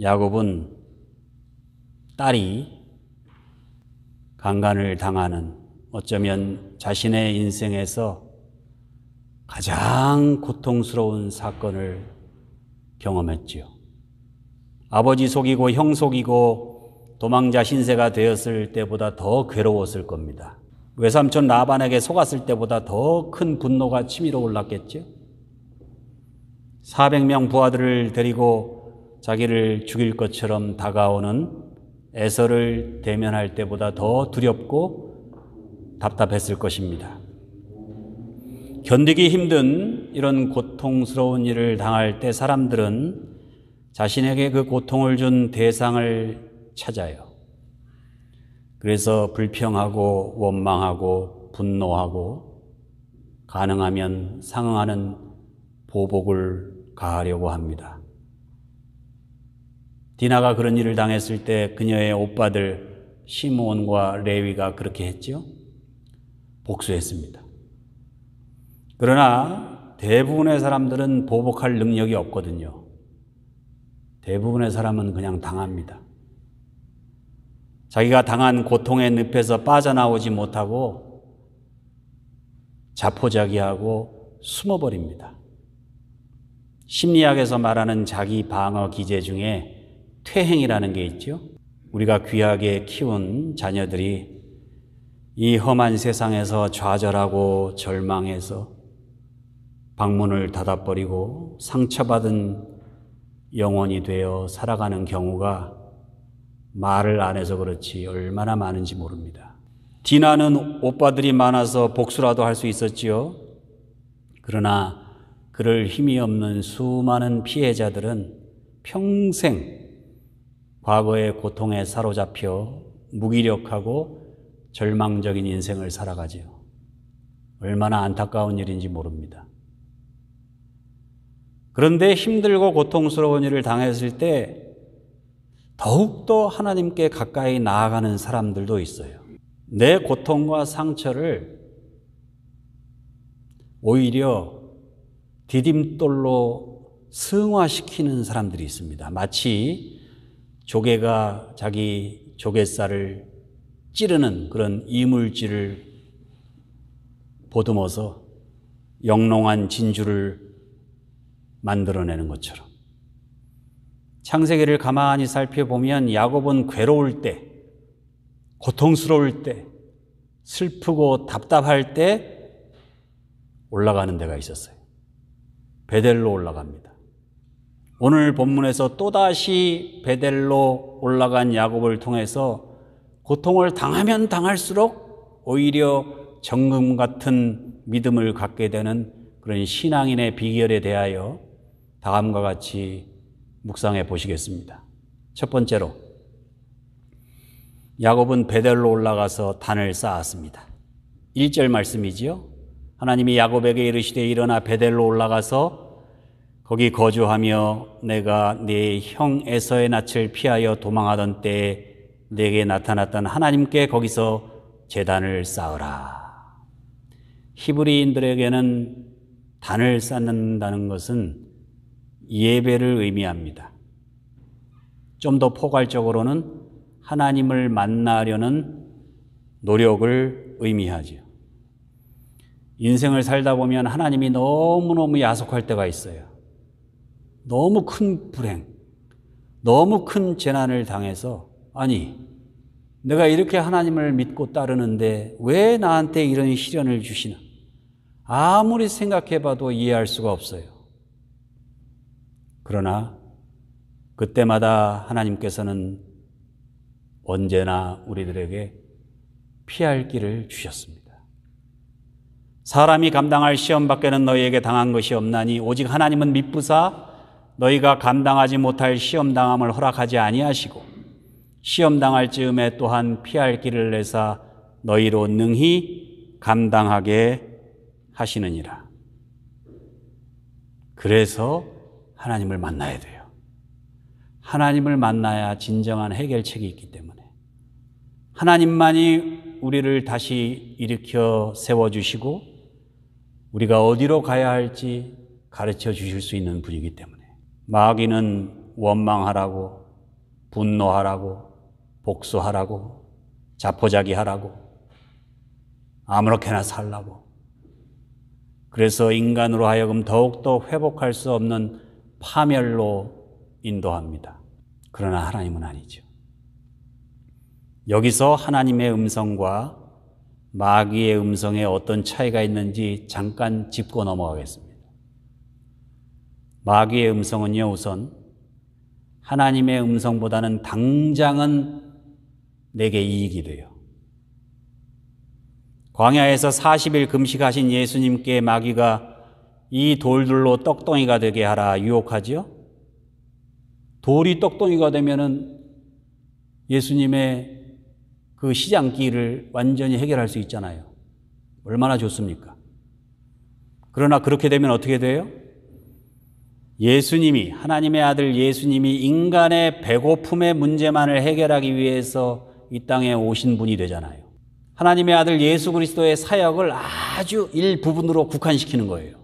야곱은 딸이 강간을 당하는 어쩌면 자신의 인생에서 가장 고통스러운 사건을 경험했지요. 아버지 속이고 형 속이고 도망자 신세가 되었을 때보다 더 괴로웠을 겁니다. 외삼촌 라반에게 속았을 때보다 더 큰 분노가 치밀어 올랐겠죠. 400명 부하들을 데리고 자기를 죽일 것처럼 다가오는 에서를 대면할 때보다 더 두렵고 답답했을 것입니다. 견디기 힘든 이런 고통스러운 일을 당할 때 사람들은 자신에게 그 고통을 준 대상을 찾아요. 그래서 불평하고 원망하고 분노하고 가능하면 상응하는 보복을 가하려고 합니다. 디나가 그런 일을 당했을 때 그녀의 오빠들 시몬과 레위가 그렇게 했지요. 복수했습니다. 그러나 대부분의 사람들은 보복할 능력이 없거든요. 대부분의 사람은 그냥 당합니다. 자기가 당한 고통의 늪에서 빠져나오지 못하고 자포자기하고 숨어버립니다. 심리학에서 말하는 자기 방어 기제 중에 퇴행이라는 게 있죠. 우리가 귀하게 키운 자녀들이 이 험한 세상에서 좌절하고 절망해서 방문을 닫아버리고 상처받은 영혼이 되어 살아가는 경우가 말을 안 해서 그렇지 얼마나 많은지 모릅니다. 디나는 오빠들이 많아서 복수라도 할 수 있었지요. 그러나 그를 힘이 없는 수많은 피해자들은 평생 과거의 고통에 사로잡혀 무기력하고 절망적인 인생을 살아가지요. 얼마나 안타까운 일인지 모릅니다. 그런데 힘들고 고통스러운 일을 당했을 때 더욱더 하나님께 가까이 나아가는 사람들도 있어요. 내 고통과 상처를 오히려 디딤돌로 승화시키는 사람들이 있습니다. 마치 조개가 자기 조개살을 찌르는 그런 이물질을 보듬어서 영롱한 진주를 만들어내는 것처럼 창세기를 가만히 살펴보면 야곱은 괴로울 때, 고통스러울 때, 슬프고 답답할 때 올라가는 데가 있었어요. 베델로 올라갑니다. 오늘 본문에서 또다시 베델로 올라간 야곱을 통해서 고통을 당하면 당할수록 오히려 정금 같은 믿음을 갖게 되는 그런 신앙인의 비결에 대하여 다음과 같이 묵상해 보시겠습니다. 첫 번째로 야곱은 베델로 올라가서 단을 쌓았습니다. 1절 말씀이지요. 하나님이 야곱에게 이르시되 일어나 베델로 올라가서 거기 거주하며 내가 네 형에서의 낯을 피하여 도망하던 때에 내게 나타났던 하나님께 거기서 재단을 쌓으라. 히브리인들에게는 단을 쌓는다는 것은 예배를 의미합니다. 좀 더 포괄적으로는 하나님을 만나려는 노력을 의미하죠 인생을 살다 보면 하나님이 너무너무 야속할 때가 있어요. 너무 큰 불행, 너무 큰 재난을 당해서 아니, 내가 이렇게 하나님을 믿고 따르는데 왜 나한테 이런 시련을 주시나? 아무리 생각해봐도 이해할 수가 없어요. 그러나 그때마다 하나님께서는 언제나 우리들에게 피할 길을 주셨습니다. 사람이 감당할 시험 밖에는 너희에게 당한 것이 없나니 오직 하나님은 믿부사 너희가 감당하지 못할 시험 당함을 허락하지 아니하시고 시험 당할 즈음에 또한 피할 길을 내사 너희로 능히 감당하게 하시느니라. 그래서 하나님을 만나야 돼요. 하나님을 만나야 진정한 해결책이 있기 때문에 하나님만이 우리를 다시 일으켜 세워 주시고 우리가 어디로 가야 할지 가르쳐 주실 수 있는 분이기 때문에 마귀는 원망하라고, 분노하라고, 복수하라고, 자포자기하라고, 아무렇게나 살라고. 그래서 인간으로 하여금 더욱더 회복할 수 없는 파멸로 인도합니다. 그러나 하나님은 아니죠. 여기서 하나님의 음성과 마귀의 음성에 어떤 차이가 있는지 잠깐 짚고 넘어가겠습니다. 마귀의 음성은요, 우선 하나님의 음성보다는 당장은 내게 이익이 돼요. 광야에서 40일 금식하신 예수님께 마귀가 이 돌들로 떡덩이가 되게 하라 유혹하지요? 돌이 떡덩이가 되면은 예수님의 그 시장길을 완전히 해결할 수 있잖아요. 얼마나 좋습니까? 그러나 그렇게 되면 어떻게 돼요? 예수님이 하나님의 아들 예수님이 인간의 배고픔의 문제만을 해결하기 위해서 이 땅에 오신 분이 되잖아요. 하나님의 아들 예수 그리스도의 사역을 아주 일부분으로 국한시키는 거예요.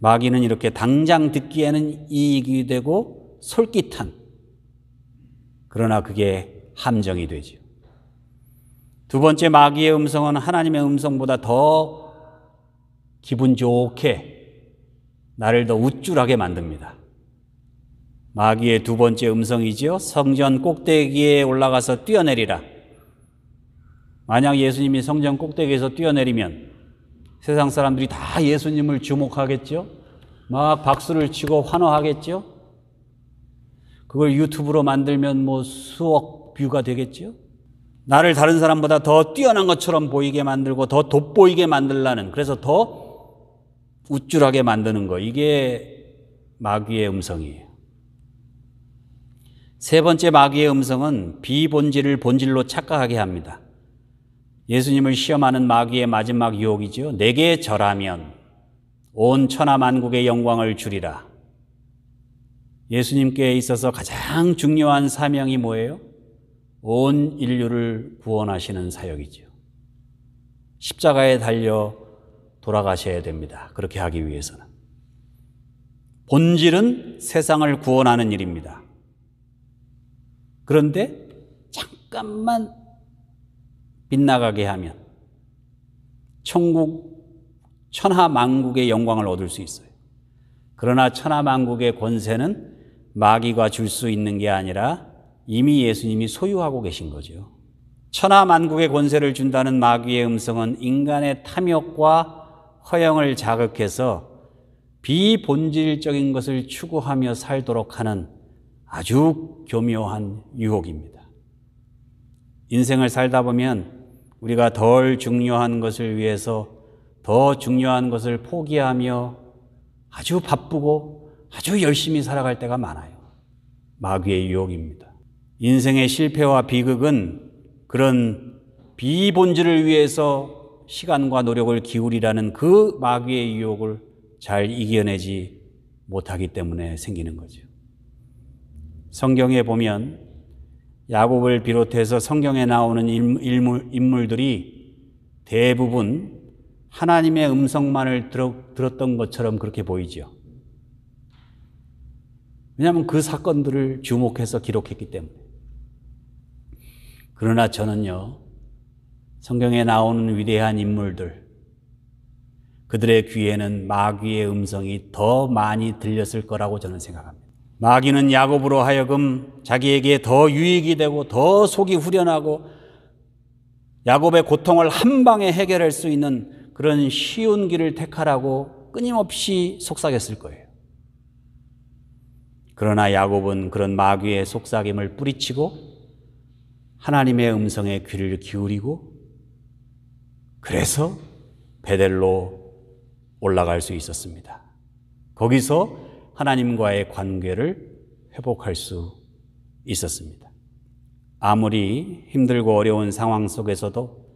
마귀는 이렇게 당장 듣기에는 이익이 되고 솔깃한 그러나 그게 함정이 되지요. 두 번째 마귀의 음성은 하나님의 음성보다 더 기분 좋게 나를 더 우쭐하게 만듭니다. 마귀의 두 번째 음성이지요. 성전 꼭대기에 올라가서 뛰어내리라. 만약 예수님이 성전 꼭대기에서 뛰어내리면 세상 사람들이 다 예수님을 주목하겠죠. 막 박수를 치고 환호하겠죠. 그걸 유튜브로 만들면 뭐 수억 뷰가 되겠죠. 나를 다른 사람보다 더 뛰어난 것처럼 보이게 만들고 더 돋보이게 만들라는 그래서 더 우쭐하게 만드는 거. 이게 마귀의 음성이에요. 세 번째 마귀의 음성은 비본질을 본질로 착각하게 합니다. 예수님을 시험하는 마귀의 마지막 유혹이지요. 내게 절하면 온 천하 만국의 영광을 주리라. 예수님께 있어서 가장 중요한 사명이 뭐예요? 온 인류를 구원하시는 사역이지요. 십자가에 달려 돌아가셔야 됩니다. 그렇게 하기 위해서는. 본질은 세상을 구원하는 일입니다. 그런데 잠깐만 빗나가게 하면 천국, 천하 만국의 영광을 얻을 수 있어요. 그러나 천하 만국의 권세는 마귀가 줄 수 있는 게 아니라 이미 예수님이 소유하고 계신 거죠. 천하 만국의 권세를 준다는 마귀의 음성은 인간의 탐욕과 허영을 자극해서 비본질적인 것을 추구하며 살도록 하는 아주 교묘한 유혹입니다. 인생을 살다 보면 우리가 덜 중요한 것을 위해서 더 중요한 것을 포기하며 아주 바쁘고 아주 열심히 살아갈 때가 많아요. 마귀의 유혹입니다. 인생의 실패와 비극은 그런 비본질을 위해서 시간과 노력을 기울이라는 그 마귀의 유혹을 잘 이겨내지 못하기 때문에 생기는 거죠. 성경에 보면 야곱을 비롯해서 성경에 나오는 인물, 들이 대부분 하나님의 음성만을 들었던 것처럼 그렇게 보이죠. 왜냐하면 그 사건들을 주목해서 기록했기 때문에. 그러나 저는요, 성경에 나오는 위대한 인물들, 그들의 귀에는 마귀의 음성이 더 많이 들렸을 거라고 저는 생각합니다. 마귀는 야곱으로 하여금 자기에게 더 유익이 되고 더 속이 후련하고 야곱의 고통을 한 방에 해결할 수 있는 그런 쉬운 길을 택하라고 끊임없이 속삭였을 거예요. 그러나 야곱은 그런 마귀의 속삭임을 뿌리치고 하나님의 음성에 귀를 기울이고 그래서 베델로 올라갈 수 있었습니다. 거기서 하나님과의 관계를 회복할 수 있었습니다. 아무리 힘들고 어려운 상황 속에서도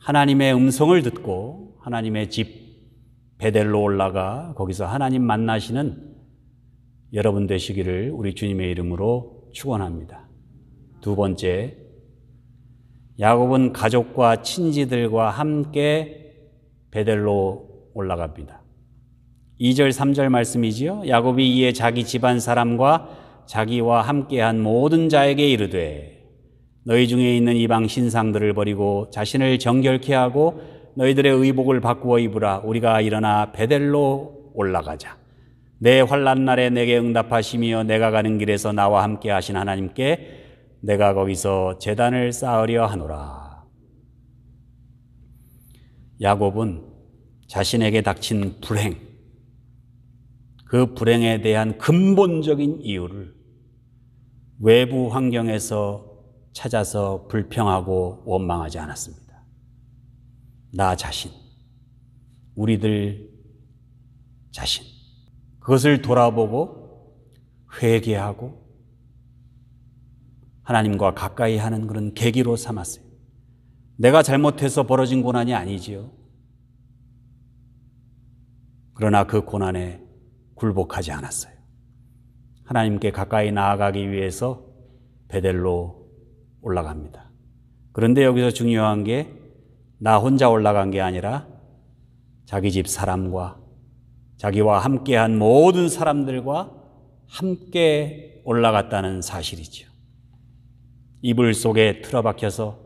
하나님의 음성을 듣고 하나님의 집 베델로 올라가 거기서 하나님 만나시는 여러분 되시기를 우리 주님의 이름으로 축원합니다. 두 번째 야곱은 가족과 친지들과 함께 베델로 올라갑니다. 2절, 3절 말씀이지요. 야곱이 이에 자기 집안 사람과 자기와 함께한 모든 자에게 이르되 너희 중에 있는 이방 신상들을 버리고 자신을 정결케 하고 너희들의 의복을 바꾸어 입으라 우리가 일어나 베델로 올라가자 내 환란 날에 내게 응답하시며 내가 가는 길에서 나와 함께 하신 하나님께 내가 거기서 재단을 쌓으려 하노라. 야곱은 자신에게 닥친 불행, 그 불행에 대한 근본적인 이유를 외부 환경에서 찾아서 불평하고 원망하지 않았습니다. 나 자신, 우리들 자신, 그것을 돌아보고 회개하고 하나님과 가까이 하는 그런 계기로 삼았어요. 내가 잘못해서 벌어진 고난이 아니지요. 그러나 그 고난에 굴복하지 않았어요. 하나님께 가까이 나아가기 위해서 베델로 올라갑니다. 그런데 여기서 중요한 게 나 혼자 올라간 게 아니라 자기 집 사람과 자기와 함께한 모든 사람들과 함께 올라갔다는 사실이죠. 이불 속에 틀어박혀서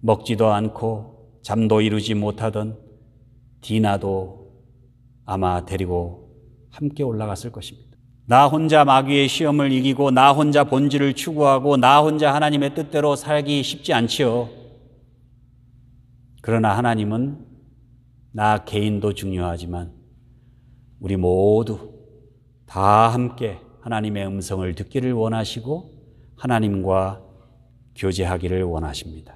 먹지도 않고 잠도 이루지 못하던 디나도 아마 데리고 함께 올라갔을 것입니다. 나 혼자 마귀의 시험을 이기고 나 혼자 본질을 추구하고 나 혼자 하나님의 뜻대로 살기 쉽지 않지요. 그러나 하나님은 나 개인도 중요하지만 우리 모두 다 함께 하나님의 음성을 듣기를 원하시고 하나님과 교제하기를 원하십니다.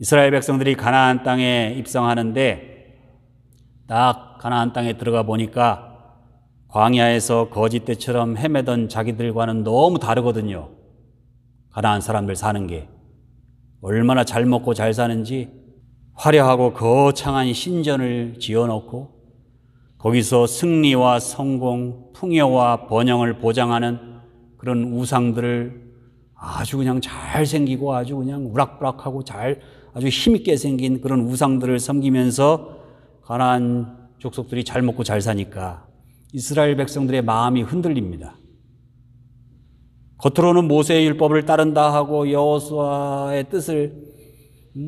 이스라엘 백성들이 가나안 땅에 입성하는데 딱 가나안 땅에 들어가 보니까 광야에서 거짓대처럼 헤매던 자기들과는 너무 다르거든요. 가나안 사람들 사는 게 얼마나 잘 먹고 잘 사는지 화려하고 거창한 신전을 지어놓고 거기서 승리와 성공, 풍요와 번영을 보장하는 그런 우상들을 아주 그냥 잘생기고 아주 그냥 우락부락하고 잘 아주 힘있게 생긴 그런 우상들을 섬기면서 가난 족속들이 잘 먹고 잘 사니까 이스라엘 백성들의 마음이 흔들립니다. 겉으로는 모세의 율법을 따른다 하고 여호수아의 뜻을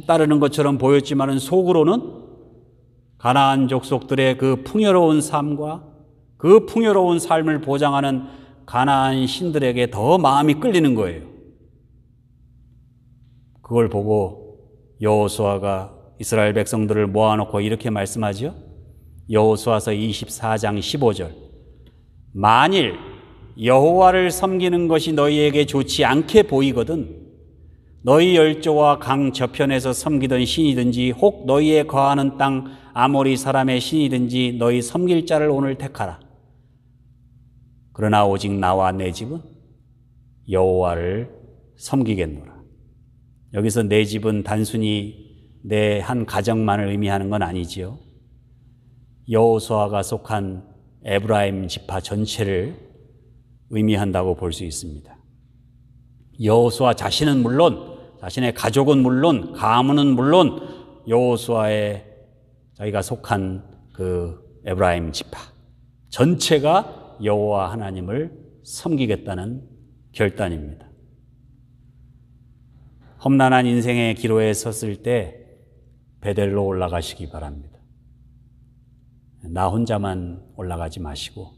따르는 것처럼 보였지만은 속으로는 가나안 족속들의 그 풍요로운 삶과 그 풍요로운 삶을 보장하는 가나안 신들에게 더 마음이 끌리는 거예요. 그걸 보고 여호수아가 이스라엘 백성들을 모아놓고 이렇게 말씀하지요. 여호수아서 24장 15절. 만일 여호와를 섬기는 것이 너희에게 좋지 않게 보이거든 너희 열조와 강 저편에서 섬기던 신이든지 혹 너희의 거하는 땅 아모리 사람의 신이든지 너희 섬길 자를 오늘 택하라. 그러나 오직 나와 내 집은 여호와를 섬기겠노라. 여기서 내 집은 단순히 내 한 가정만을 의미하는 건 아니지요. 여호수아가 속한 에브라임 지파 전체를 의미한다고 볼 수 있습니다. 여호수아 자신은 물론 자신의 가족은 물론 가문은 물론 여호수아의 자기가 속한 그 에브라임 지파 전체가 여호와 하나님을 섬기겠다는 결단입니다. 험난한 인생의 기로에 섰을 때 베델로 올라가시기 바랍니다. 나 혼자만 올라가지 마시고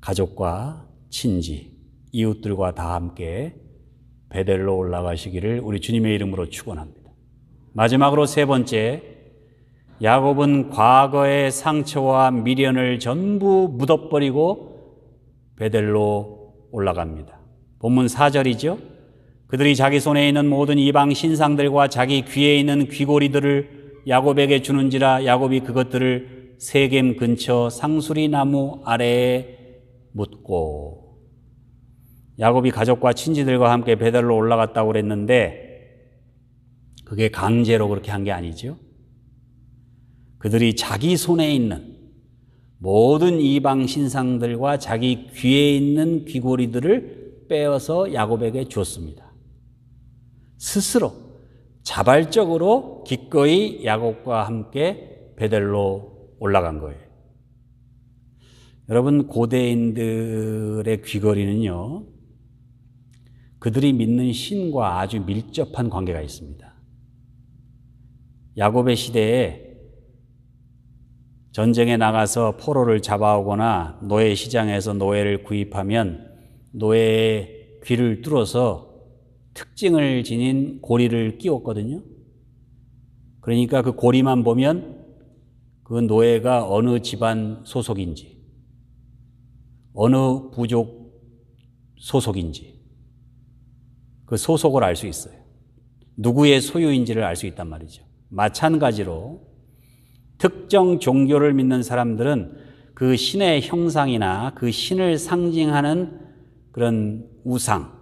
가족과 친지, 이웃들과 다 함께 베델로 올라가시기를 우리 주님의 이름으로 축원합니다. 마지막으로 세 번째 야곱은 과거의 상처와 미련을 전부 묻어버리고 베델로 올라갑니다. 본문 4절이죠. 그들이 자기 손에 있는 모든 이방 신상들과 자기 귀에 있는 귀고리들을 야곱에게 주는지라 야곱이 그것들을 세겜 근처 상수리 나무 아래에 묻고 야곱이 가족과 친지들과 함께 배달로 올라갔다고 그랬는데 그게 강제로 그렇게 한 게 아니죠. 그들이 자기 손에 있는 모든 이방 신상들과 자기 귀에 있는 귀고리들을 빼어서 야곱에게 주었습니다. 스스로 자발적으로 기꺼이 야곱과 함께 베델로 올라간 거예요. 여러분 고대인들의 귀걸이는요. 그들이 믿는 신과 아주 밀접한 관계가 있습니다. 야곱의 시대에 전쟁에 나가서 포로를 잡아오거나 노예 시장에서 노예를 구입하면 노예의 귀를 뚫어서 특징을 지닌 고리를 끼웠거든요. 그러니까 그 고리만 보면 그 노예가 어느 집안 소속인지, 어느 부족 소속인지, 그 소속을 알 수 있어요. 누구의 소유인지를 알 수 있단 말이죠. 마찬가지로 특정 종교를 믿는 사람들은 그 신의 형상이나 그 신을 상징하는 그런 우상,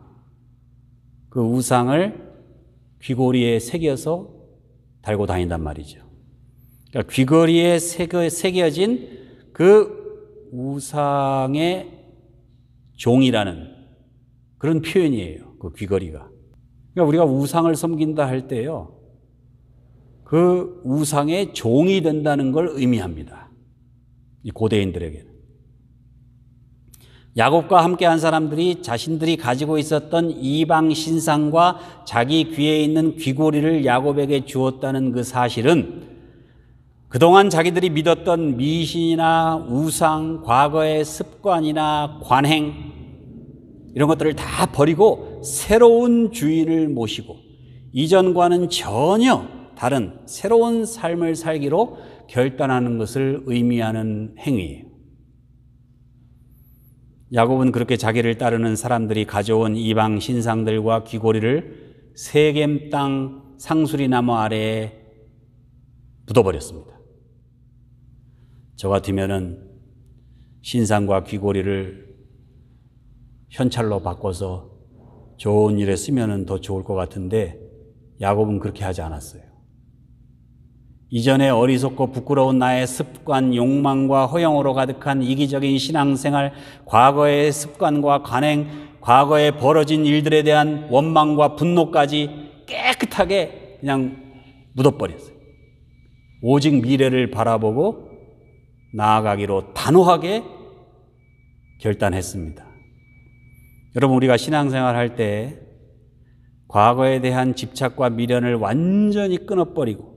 그 우상을 귀걸이에 새겨서 달고 다닌단 말이죠. 그러니까 귀걸이에 새겨진 그 우상의 종이라는 그런 표현이에요. 그 귀걸이가. 그러니까 우리가 우상을 섬긴다 할 때요. 그 우상의 종이 된다는 걸 의미합니다. 이 고대인들에게는. 야곱과 함께한 사람들이 자신들이 가지고 있었던 이방 신상과 자기 귀에 있는 귀고리를 야곱에게 주었다는 그 사실은 그동안 자기들이 믿었던 미신이나 우상, 과거의 습관이나 관행 이런 것들을 다 버리고 새로운 주인을 모시고 이전과는 전혀 다른 새로운 삶을 살기로 결단하는 것을 의미하는 행위예요. 야곱은 그렇게 자기를 따르는 사람들이 가져온 이방 신상들과 귀고리를 세겜 땅 상수리 나무 아래에 묻어버렸습니다. 저 같으면은 신상과 귀고리를 현찰로 바꿔서 좋은 일에 쓰면더 좋을 것 같은데 야곱은 그렇게 하지 않았어요. 이전에 어리석고 부끄러운 나의 습관, 욕망과 허영으로 가득한 이기적인 신앙생활, 과거의 습관과 관행, 과거에 벌어진 일들에 대한 원망과 분노까지 깨끗하게 그냥 묻어버렸어요. 오직 미래를 바라보고 나아가기로 단호하게 결단했습니다. 여러분, 우리가 신앙생활 할 때 과거에 대한 집착과 미련을 완전히 끊어버리고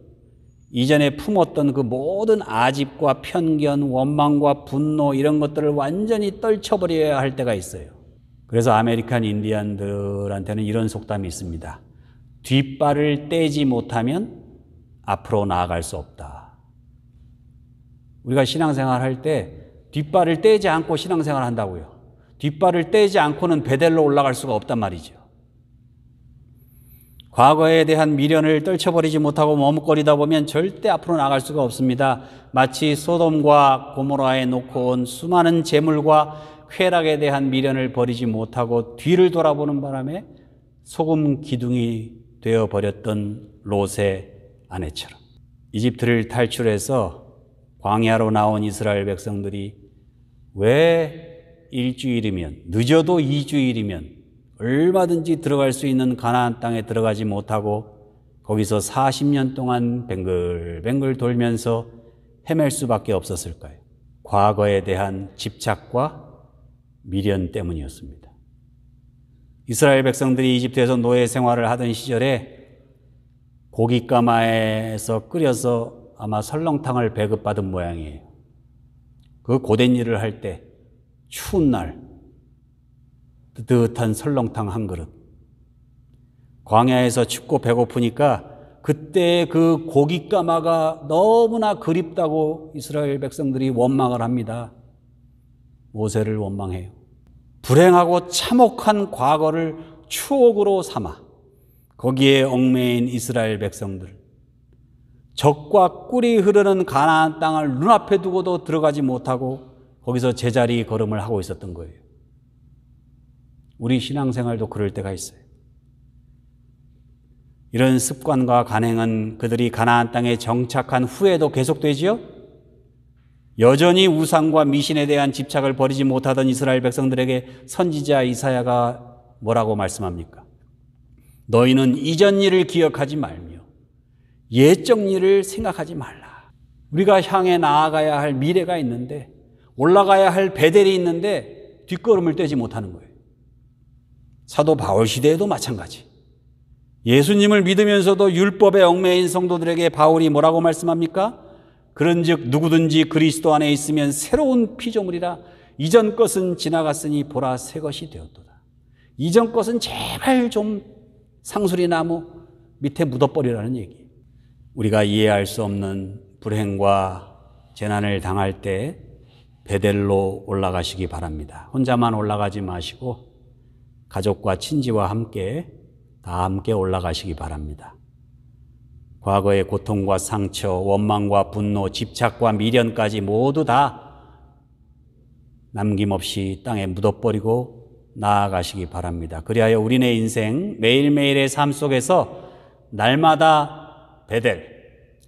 이전에 품었던 그 모든 아집과 편견, 원망과 분노 이런 것들을 완전히 떨쳐버려야 할 때가 있어요. 그래서 아메리칸 인디언들한테는 이런 속담이 있습니다. 뒷발을 떼지 못하면 앞으로 나아갈 수 없다. 우리가 신앙생활 할 때 뒷발을 떼지 않고 신앙생활 한다고요. 뒷발을 떼지 않고는 베델로 올라갈 수가 없단 말이죠. 과거에 대한 미련을 떨쳐버리지 못하고 머뭇거리다 보면 절대 앞으로 나갈 수가 없습니다. 마치 소돔과 고모라에 놓고 온 수많은 재물과 쾌락에 대한 미련을 버리지 못하고 뒤를 돌아보는 바람에 소금 기둥이 되어 버렸던 롯의 아내처럼 이집트를 탈출해서 광야로 나온 이스라엘 백성들이 왜 일주일이면 늦어도 2주일이면 얼마든지 들어갈 수 있는 가나안 땅에 들어가지 못하고 거기서 40년 동안 뱅글뱅글 돌면서 헤맬 수밖에 없었을까요? 과거에 대한 집착과 미련 때문이었습니다. 이스라엘 백성들이 이집트에서 노예 생활을 하던 시절에 고깃가마에서 끓여서 아마 설렁탕을 배급받은 모양이에요. 그 고된 일을 할 때 추운 날 뜨뜻한 설렁탕 한 그릇. 광야에서 춥고 배고프니까 그때 그 고기 까마가 너무나 그립다고 이스라엘 백성들이 원망을 합니다. 모세를 원망해요. 불행하고 참혹한 과거를 추억으로 삼아 거기에 얽매인 이스라엘 백성들. 적과 꿀이 흐르는 가나안 땅을 눈앞에 두고도 들어가지 못하고 거기서 제자리 걸음을 하고 있었던 거예요. 우리 신앙생활도 그럴 때가 있어요. 이런 습관과 간행은 그들이 가나안 땅에 정착한 후에도 계속되지요? 여전히 우상과 미신에 대한 집착을 버리지 못하던 이스라엘 백성들에게 선지자 이사야가 뭐라고 말씀합니까? 너희는 이전 일을 기억하지 말며 예적 일을 생각하지 말라. 우리가 향해 나아가야 할 미래가 있는데 올라가야 할 베델이 있는데 뒷걸음을 떼지 못하는 거예요. 사도 바울 시대에도 마찬가지. 예수님을 믿으면서도 율법의 얽매인 성도들에게 바울이 뭐라고 말씀합니까? 그런즉 누구든지 그리스도 안에 있으면 새로운 피조물이라 이전 것은 지나갔으니 보라 새 것이 되었도다. 이전 것은 제발 좀 상수리 나무 밑에 묻어버리라는 얘기. 우리가 이해할 수 없는 불행과 재난을 당할 때 베델로 올라가시기 바랍니다. 혼자만 올라가지 마시고 가족과 친지와 함께 다 함께 올라가시기 바랍니다. 과거의 고통과 상처, 원망과 분노, 집착과 미련까지 모두 다 남김없이 땅에 묻어버리고 나아가시기 바랍니다. 그리하여 우리네 인생 매일매일의 삶 속에서 날마다 베델,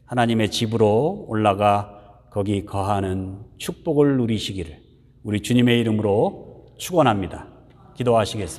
하나님의 집으로 올라가 거기 거하는 축복을 누리시기를 우리 주님의 이름으로 축원합니다. 기도하시겠습니다.